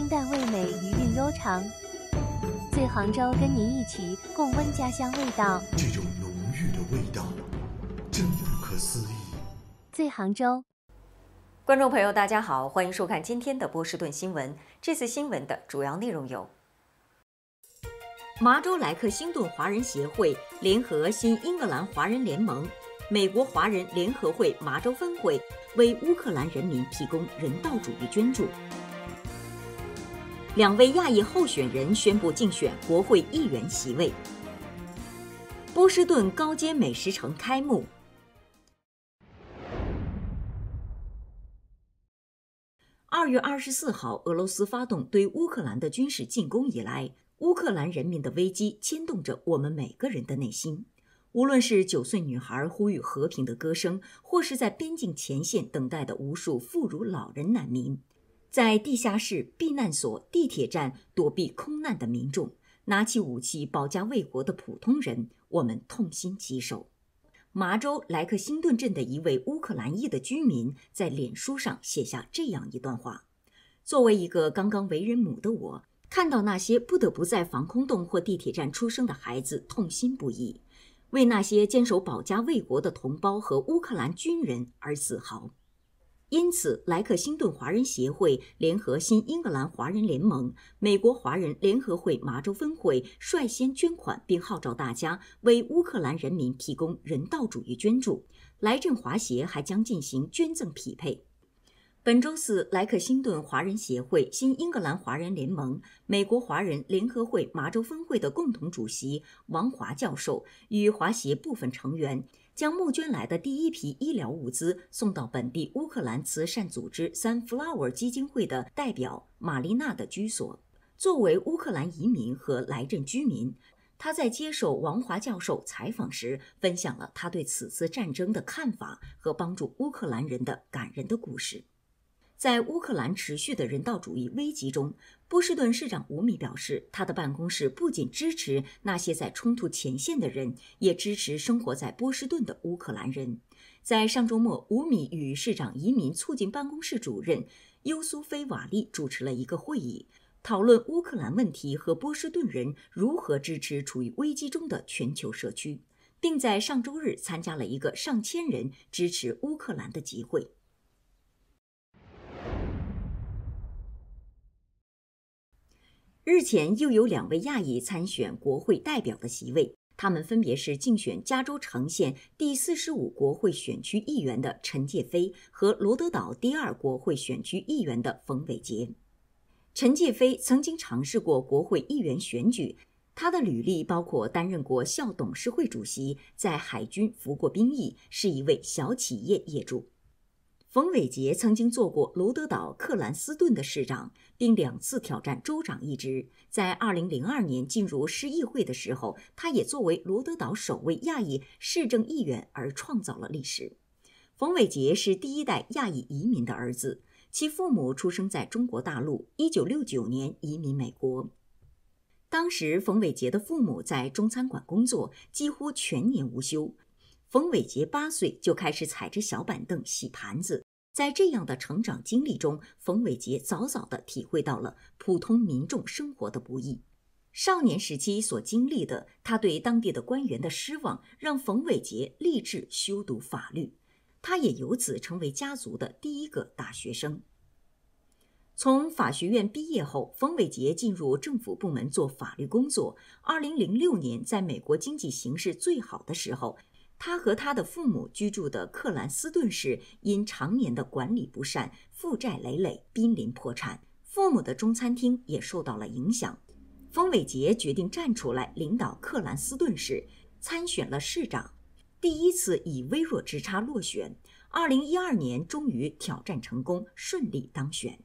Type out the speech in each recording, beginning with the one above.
清淡味美，余韵悠长。醉杭州，跟您一起共温家乡味道。这种浓郁的味道，真不可思议。醉杭州，观众朋友，大家好，欢迎收看今天的波士顿新闻。这次新闻的主要内容有：麻州莱克星顿华人协会联合新英格兰华人联盟、美国华人联合会麻州分会为乌克兰人民提供人道主义捐助。两位亚裔候选人宣布竞选国会议员席位。波士顿高阶美食城开幕。二月二十四号，俄罗斯发动对乌克兰的军事进攻以来，乌克兰人民的危机牵动着我们每个人的内心，无论是九岁女孩呼吁和平的歌声，或是在边境前线等待的无数妇孺老人难民。在地下室避难所、地铁站躲避空难的民众，拿起武器保家卫国的普通人，我们痛心疾首。麻州莱克星顿镇的一位乌克兰裔的居民在脸书上写下这样一段话：“作为一个刚刚为人母的我，看到那些不得不在防空洞或地铁站出生的孩子，痛心不已；为那些坚守保家卫国的同胞和乌克兰军人而自豪。”因此，莱克星顿华人协会联合新英格兰华人联盟、美国华人联合会麻州分会率先捐款，并号召大家为乌克兰人民提供人道主义捐助。莱振华协还将进行捐赠匹配。本周四，莱克星顿华人协会、新英格兰华人联盟、美国华人联合会麻州分会的共同主席王华教授与华协部分成员。将募捐来的第一批医疗物资送到本地乌克兰慈善组织三 Flower 基金会的代表玛丽娜的居所。作为乌克兰移民和莱镇居民，他在接受王华教授采访时，分享了他对此次战争的看法和帮助乌克兰人的感人的故事。在乌克兰持续的人道主义危机中，波士顿市长吴米表示，他的办公室不仅支持那些在冲突前线的人，也支持生活在波士顿的乌克兰人。在上周末，吴米与市长移民促进办公室主任尤苏菲瓦利主持了一个会议，讨论乌克兰问题和波士顿人如何支持处于危机中的全球社区，并在上周日参加了一个上千人支持乌克兰的集会。日前又有两位亚裔参选国会代表的席位，他们分别是竞选加州城县第四十五国会选区议员的陈介飞和罗德岛第二国会选区议员的冯伟杰。陈介飞曾经尝试过国会议员选举，他的履历包括担任过校董事会主席，在海军服过兵役，是一位小企业业主。冯伟杰曾经做过罗德岛克兰斯顿的市长，并两次挑战州长一职。在2002年进入市议会的时候，他也作为罗德岛首位亚裔市政议员而创造了历史。冯伟杰是第一代亚裔移民的儿子，其父母出生在中国大陆，1969年移民美国。当时，冯伟杰的父母在中餐馆工作，几乎全年无休。冯伟杰八岁就开始踩着小板凳洗盘子，在这样的成长经历中，冯伟杰早早地体会到了普通民众生活的不易。少年时期所经历的他对当地的官员的失望，让冯伟杰立志修读法律，他也由此成为家族的第一个大学生。从法学院毕业后，冯伟杰进入政府部门做法律工作。二零零六年，在美国经济形势最好的时候。他和他的父母居住的克兰斯顿市因常年的管理不善，负债累累，濒临破产。父母的中餐厅也受到了影响。冯伟杰决定站出来领导克兰斯顿市，参选了市长，第一次以微弱之差落选。二零一二年，终于挑战成功，顺利当选。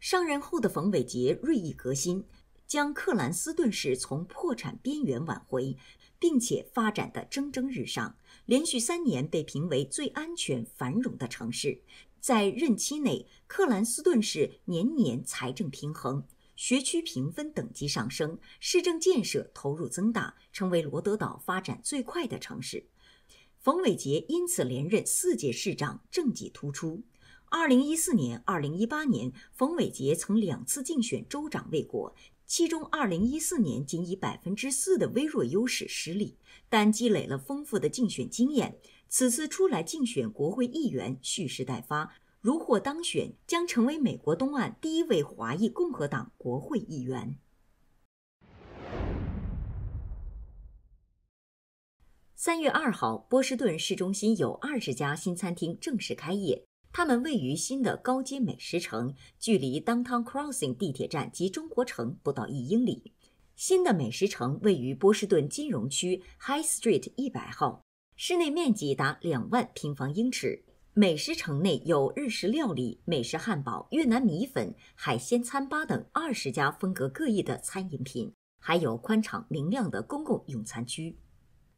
上任后的冯伟杰锐意革新，将克兰斯顿市从破产边缘挽回。并且发展的蒸蒸日上，连续三年被评为最安全繁荣的城市。在任期内，克兰斯顿市年年财政平衡，学区评分等级上升，市政建设投入增大，成为罗德岛发展最快的城市。冯伟杰因此连任四届市长，政绩突出。二零一四年、二零一八年，冯伟杰曾两次竞选州长未果。其中，2014年仅以4%的微弱优势失利，但积累了丰富的竞选经验。此次出来竞选国会议员，蓄势待发。如获当选，将成为美国东岸第一位华裔共和党国会议员。三月二号，波士顿市中心有二十家新餐厅正式开业。它们位于新的高街美食城，距离 Downtown Crossing 地铁站及中国城不到一英里。新的美食城位于波士顿金融区 High Street 一百号，室内面积达两万平方英尺。美食城内有日式料理、美食汉堡、越南米粉、海鲜餐吧等二十家风格各异的餐饮品，还有宽敞明亮的公共用餐区。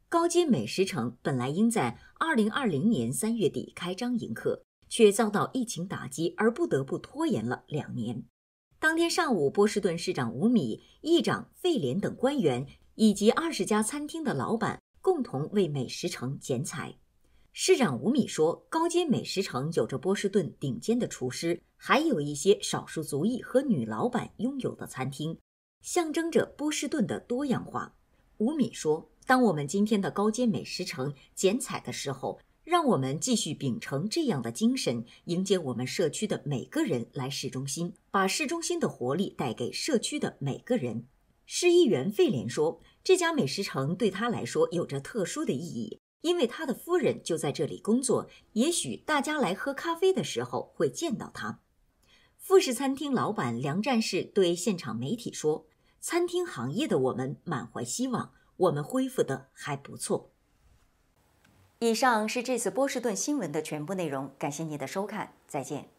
高街美食城本来应在二零二零年三月底开张迎客。却遭到疫情打击，而不得不拖延了两年。当天上午，波士顿市长吴米、议长费廉等官员以及二十家餐厅的老板共同为美食城剪彩。市长吴米说：“高阶美食城有着波士顿顶尖的厨师，还有一些少数族裔和女老板拥有的餐厅，象征着波士顿的多样化。”吴米说：“当我们今天的高阶美食城剪彩的时候，”让我们继续秉承这样的精神，迎接我们社区的每个人来市中心，把市中心的活力带给社区的每个人。市议员费莲说：“这家美食城对他来说有着特殊的意义，因为他的夫人就在这里工作。也许大家来喝咖啡的时候会见到他。”富士餐厅老板梁战士对现场媒体说：“餐厅行业的我们满怀希望，我们恢复得还不错。”以上是这次波士顿新闻的全部内容，感谢您的收看，再见。